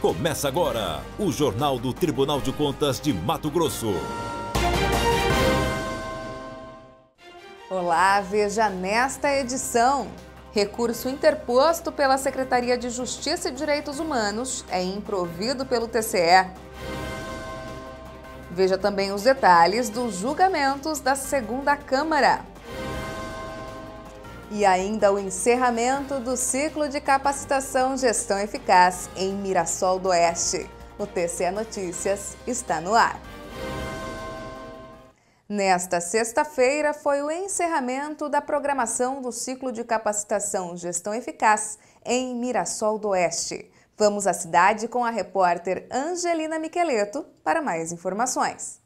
Começa agora o Jornal do Tribunal de Contas de Mato Grosso. Olá, veja nesta edição. Recurso interposto pela Secretaria de Justiça e Direitos Humanos é improvido pelo TCE. Veja também os detalhes dos julgamentos da Segunda Câmara e ainda o encerramento do ciclo de capacitação Gestão Eficaz em Mirassol do Oeste. O TC Notícias está no ar. Nesta sexta-feira foi o encerramento da programação do ciclo de capacitação Gestão Eficaz em Mirassol do Oeste. Vamos à cidade com a repórter Angelina Micheleto para mais informações.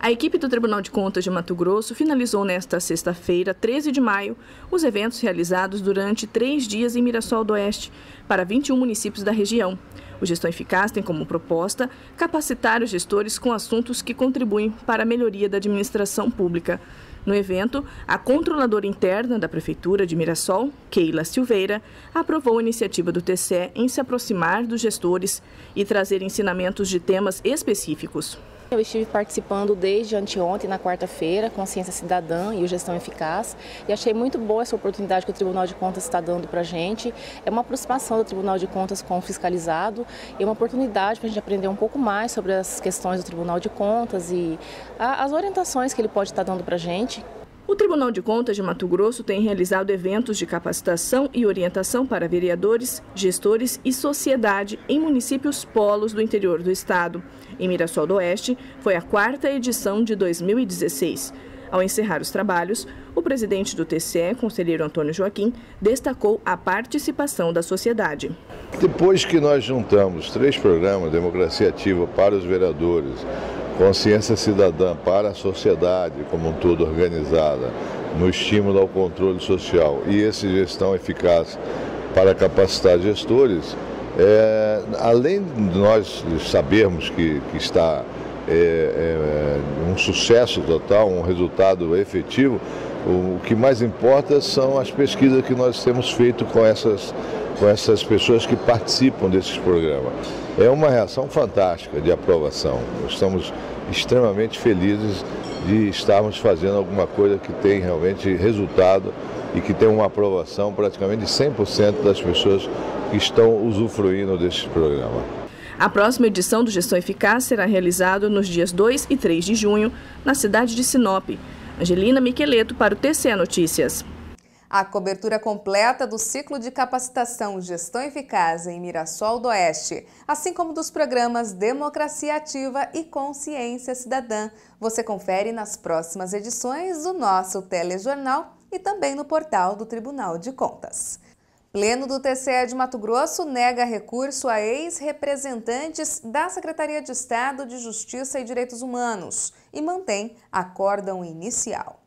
A equipe do Tribunal de Contas de Mato Grosso finalizou nesta sexta-feira, 13 de maio, os eventos realizados durante três dias em Mirassol do Oeste, para 21 municípios da região. O Gestão Eficaz tem como proposta capacitar os gestores com assuntos que contribuem para a melhoria da administração pública. No evento, a controladora interna da Prefeitura de Mirassol, Keila Silveira, aprovou a iniciativa do TCE em se aproximar dos gestores e trazer ensinamentos de temas específicos. Eu estive participando desde anteontem, na quarta-feira, Consciência Cidadã e o Gestão Eficaz, e achei muito boa essa oportunidade que o Tribunal de Contas está dando para a gente. É uma aproximação do Tribunal de Contas com o fiscalizado e é uma oportunidade para a gente aprender um pouco mais sobre as questões do Tribunal de Contas e as orientações que ele pode estar tá dando para a gente, o Tribunal de Contas de Mato Grosso tem realizado eventos de capacitação e orientação para vereadores, gestores e sociedade em municípios polos do interior do estado. Em Mirassol do Oeste, foi a quarta edição de 2016. Ao encerrar os trabalhos, o presidente do TCE, conselheiro Antônio Joaquim, destacou a participação da sociedade. Depois que nós juntamos três programas, Democracia Ativa para os Vereadores, Consciência cidadã para a sociedade como um todo organizada, no estímulo ao controle social e essa gestão eficaz para capacitar gestores, é, além de nós sabermos que, que está é, é, sucesso total, um resultado efetivo, o, que mais importa são as pesquisas que nós temos feito com essas, com essas pessoas que participam desses programas. É uma reação fantástica de aprovação. Estamos extremamente felizes de estarmos fazendo alguma coisa que tem realmente resultado e que tem uma aprovação praticamente de 100% das pessoas que estão usufruindo desse programa. A próxima edição do Gestão Eficaz será realizada nos dias 2 e 3 de junho, na cidade de Sinop. Angelina Miqueleto para o TCE Notícias. A cobertura completa do ciclo de capacitação Gestão Eficaz em Mirassol do Oeste, assim como dos programas Democracia Ativa e Consciência Cidadã, você confere nas próximas edições do nosso telejornal e também no portal do Tribunal de Contas. Pleno do TCE de Mato Grosso nega recurso a ex-representantes da Secretaria de Estado de Justiça e Direitos Humanos e mantém acórdão inicial.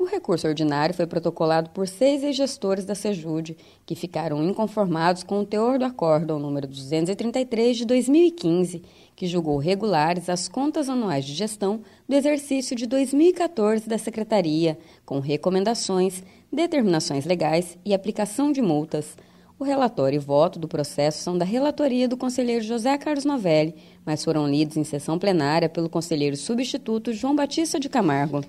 O recurso ordinário foi protocolado por seis ex-gestores da SEJUD, que ficaram inconformados com o teor do acórdão número 233 de 2015, que julgou regulares as contas anuais de gestão do exercício de 2014 da Secretaria, com recomendações, determinações legais e aplicação de multas. O relatório e voto do processo são da relatoria do conselheiro José Carlos Novelli, mas foram lidos em sessão plenária pelo conselheiro substituto João Batista de Camargo.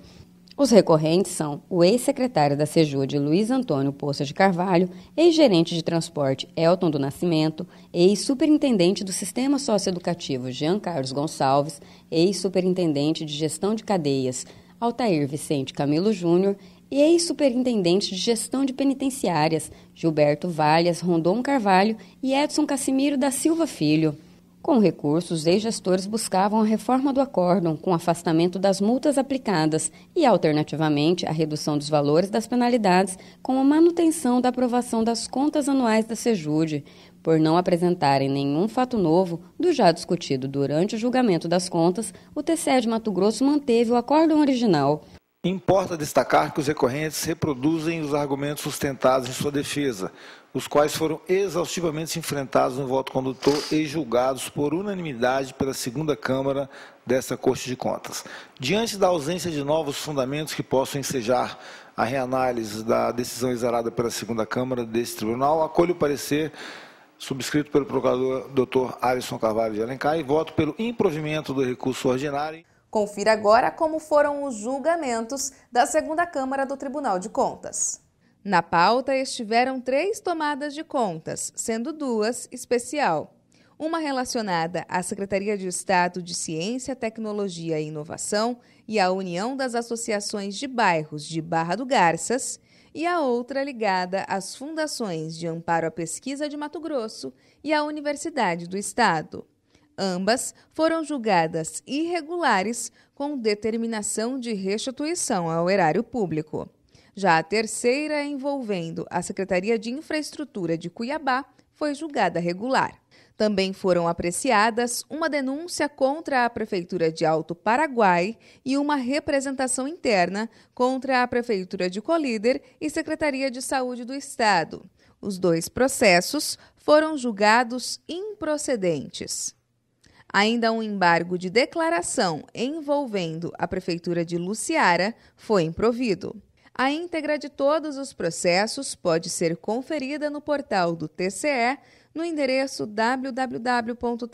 Os recorrentes são o ex-secretário da Sejude Luiz Antônio Poças de Carvalho, ex-gerente de transporte Elton do Nascimento, ex-superintendente do Sistema Socioeducativo Jean Carlos Gonçalves, ex-superintendente de Gestão de Cadeias Altair Vicente Camilo Júnior e ex-superintendente de Gestão de Penitenciárias Gilberto Valhas Rondon Carvalho e Edson Cassimiro da Silva Filho. Com recursos, ex-gestores buscavam a reforma do acórdão, com afastamento das multas aplicadas e, alternativamente, a redução dos valores das penalidades com a manutenção da aprovação das contas anuais da Sejude, por não apresentarem nenhum fato novo do já discutido durante o julgamento das contas, o TCE de Mato Grosso manteve o acórdão original. Importa destacar que os recorrentes reproduzem os argumentos sustentados em sua defesa, os quais foram exaustivamente enfrentados no voto condutor e julgados por unanimidade pela segunda Câmara desta Corte de Contas. Diante da ausência de novos fundamentos que possam ensejar a reanálise da decisão exarada pela segunda Câmara deste tribunal, acolho o parecer subscrito pelo procurador Dr. Alisson Carvalho de Alencar e voto pelo improvimento do recurso ordinário. Confira agora como foram os julgamentos da segunda Câmara do Tribunal de Contas. Na pauta estiveram três tomadas de contas, sendo duas especial. Uma relacionada à Secretaria de Estado de Ciência, Tecnologia e Inovação e à União das Associações de Bairros de Barra do Garças, e a outra ligada às fundações de amparo à pesquisa de Mato Grosso e à Universidade do Estado. Ambas foram julgadas irregulares com determinação de restituição ao erário público. Já a terceira, envolvendo a Secretaria de Infraestrutura de Cuiabá, foi julgada regular. Também foram apreciadas uma denúncia contra a Prefeitura de Alto Paraguai e uma representação interna contra a Prefeitura de Colíder e Secretaria de Saúde do Estado. Os dois processos foram julgados improcedentes. Ainda um embargo de declaração envolvendo a Prefeitura de Luciara foi improvido. A íntegra de todos os processos pode ser conferida no portal do TCE no endereço www.tce.mt.gov.br,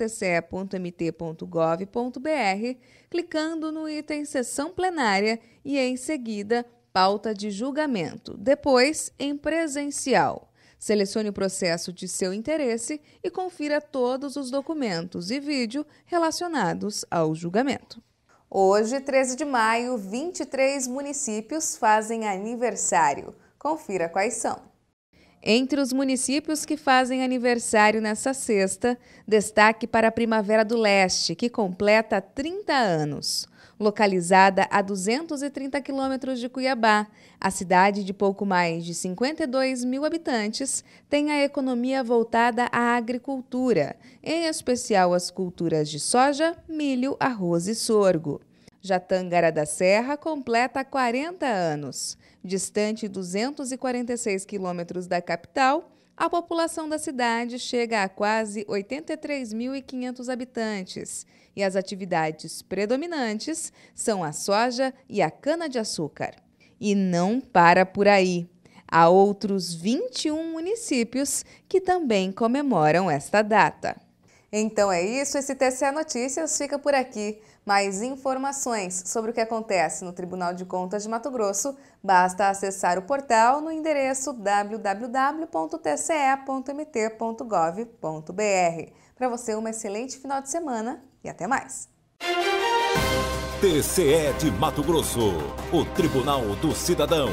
clicando no item Sessão Plenária e, em seguida, Pauta de Julgamento, depois em Presencial. Selecione o processo de seu interesse e confira todos os documentos e vídeo relacionados ao julgamento. Hoje, 13 de maio, 23 municípios fazem aniversário. Confira quais são. Entre os municípios que fazem aniversário nessa sexta, destaque para a Primavera do Leste, que completa 30 anos localizada a 230 quilômetros de Cuiabá. A cidade, de pouco mais de 52 mil habitantes, tem a economia voltada à agricultura, em especial as culturas de soja, milho, arroz e sorgo. Jatangara da Serra completa 40 anos. Distante 246 quilômetros da capital, a população da cidade chega a quase 83.500 habitantes e as atividades predominantes são a soja e a cana-de-açúcar. E não para por aí. Há outros 21 municípios que também comemoram esta data. Então é isso, esse TCE Notícias fica por aqui. Mais informações sobre o que acontece no Tribunal de Contas de Mato Grosso, basta acessar o portal no endereço www.tce.mt.gov.br. Para você, um excelente final de semana e até mais! TCE de Mato Grosso, o Tribunal do Cidadão.